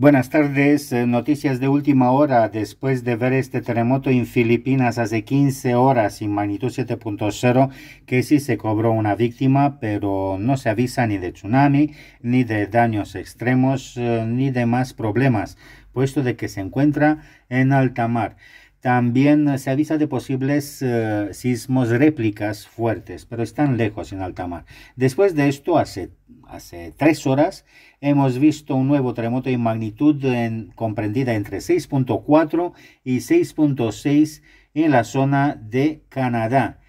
Buenas tardes, eh, noticias de última hora. Después de ver este terremoto en Filipinas hace 15 horas en magnitud 7.0, que sí se cobró una víctima, pero no se avisa ni de tsunami, ni de daños extremos, eh, ni de más problemas, puesto de que se encuentra en alta mar. También eh, se avisa de posibles eh, sismos réplicas fuertes, pero están lejos en alta mar. Después de esto, hace, tres horas, hemos visto un nuevo terremoto de magnitud comprendida entre 6.4 y 6.6 en la zona de Canadá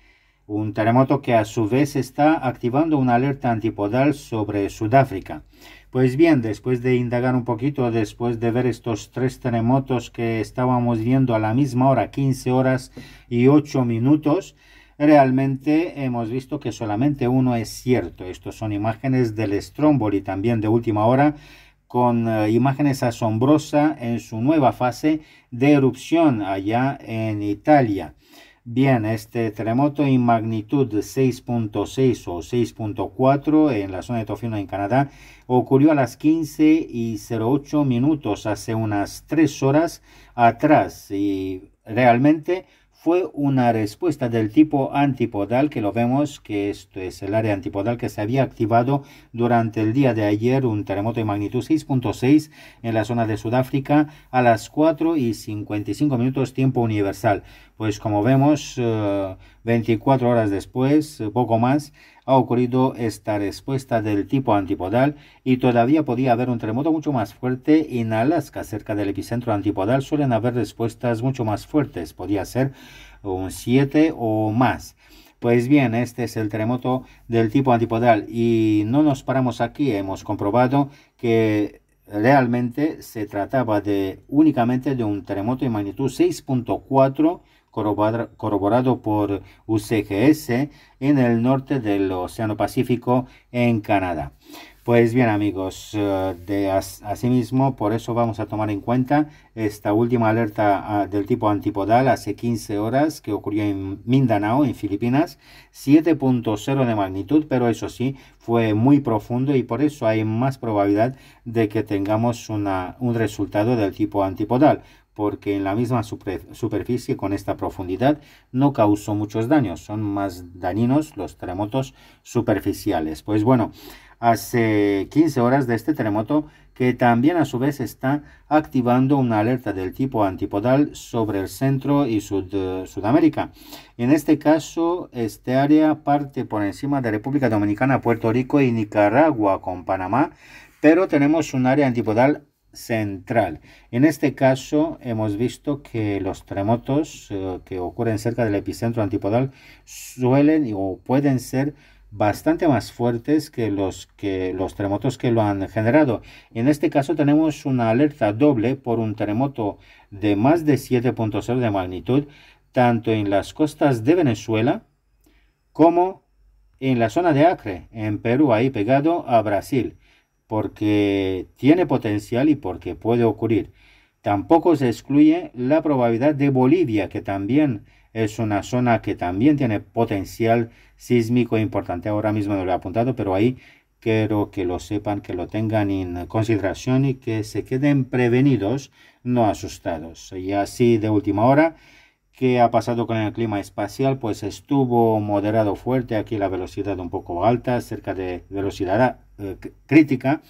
un terremoto que a su vez está activando una alerta antipodal sobre Sudáfrica. Pues bien, después de indagar un poquito, después de ver estos tres terremotos que estábamos viendo a la misma hora, 15 horas y 8 minutos, realmente hemos visto que solamente uno es cierto. Estos son imágenes del Stromboli también de última hora, con eh, imágenes asombrosas en su nueva fase de erupción allá en Italia. Bien, este terremoto en magnitud 6.6 o 6.4 en la zona de Tofino en Canadá ocurrió a las 15 y 08 minutos hace unas 3 horas atrás y realmente fue una respuesta del tipo antipodal, que lo vemos, que esto es el área antipodal que se había activado durante el día de ayer, un terremoto de magnitud 6.6 en la zona de Sudáfrica a las 4 y 55 minutos tiempo universal. Pues como vemos, 24 eh, horas después, eh, poco más, ha ocurrido esta respuesta del tipo antipodal y todavía podía haber un terremoto mucho más fuerte en Alaska. Cerca del epicentro antipodal suelen haber respuestas mucho más fuertes, podía ser un 7 o más. Pues bien, este es el terremoto del tipo antipodal y no nos paramos aquí, hemos comprobado que realmente se trataba de únicamente de un terremoto de magnitud 6.4 corroborado por UCGS en el norte del Océano Pacífico en Canadá. Pues bien amigos, eh, de asimismo, por eso vamos a tomar en cuenta esta última alerta ah, del tipo antipodal hace 15 horas que ocurrió en Mindanao, en Filipinas, 7.0 de magnitud, pero eso sí, fue muy profundo y por eso hay más probabilidad de que tengamos un resultado del tipo antipodal porque en la misma superficie con esta profundidad no causó muchos daños, son más dañinos los terremotos superficiales. Pues bueno, hace 15 horas de este terremoto que también a su vez está activando una alerta del tipo antipodal sobre el centro y Sudamérica. En este caso, este área parte por encima de República Dominicana, Puerto Rico y Nicaragua con Panamá, pero tenemos un área antipodal central. En este caso hemos visto que los terremotos eh, que ocurren cerca del epicentro antipodal suelen o pueden ser bastante más fuertes que los, que los terremotos que lo han generado. En este caso tenemos una alerta doble por un terremoto de más de 7.0 de magnitud, tanto en las costas de Venezuela como en la zona de Acre, en Perú, ahí pegado a Brasil porque tiene potencial y porque puede ocurrir. Tampoco se excluye la probabilidad de Bolivia, que también es una zona que también tiene potencial sísmico importante. Ahora mismo no lo he apuntado, pero ahí quiero que lo sepan, que lo tengan en consideración y que se queden prevenidos, no asustados. Y así de última hora, ¿qué ha pasado con el clima espacial? Pues estuvo moderado fuerte, aquí la velocidad un poco alta, cerca de velocidad eh, crítica,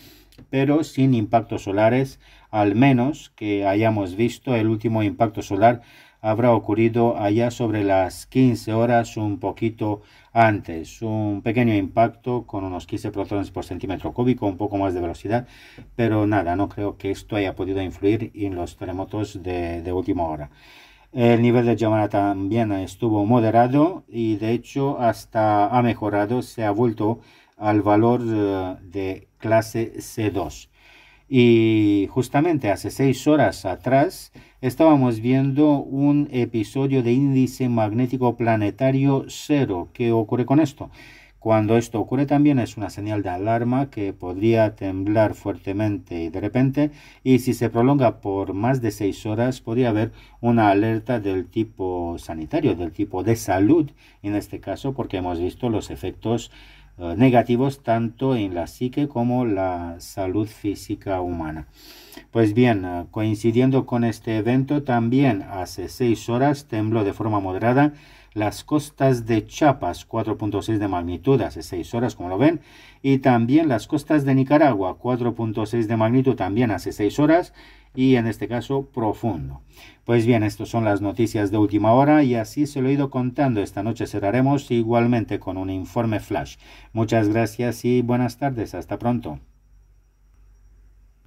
pero sin impactos solares, al menos que hayamos visto el último impacto solar habrá ocurrido allá sobre las 15 horas, un poquito antes. Un pequeño impacto con unos 15 protones por centímetro cúbico, un poco más de velocidad, pero nada, no creo que esto haya podido influir en los terremotos de, de última hora. El nivel de llamada también estuvo moderado y de hecho hasta ha mejorado, se ha vuelto al valor eh, de clase C2. Y justamente hace seis horas atrás estábamos viendo un episodio de índice magnético planetario cero. ¿Qué ocurre con esto? Cuando esto ocurre también es una señal de alarma que podría temblar fuertemente y de repente y si se prolonga por más de seis horas podría haber una alerta del tipo sanitario, del tipo de salud en este caso porque hemos visto los efectos eh, negativos tanto en la psique como la salud física humana. Pues bien, eh, coincidiendo con este evento, también hace seis horas tembló de forma moderada las costas de Chiapas, 4.6 de magnitud, hace 6 horas, como lo ven, y también las costas de Nicaragua, 4.6 de magnitud, también hace 6 horas, y en este caso profundo. Pues bien, estas son las noticias de última hora y así se lo he ido contando. Esta noche cerraremos igualmente con un informe flash. Muchas gracias y buenas tardes. Hasta pronto.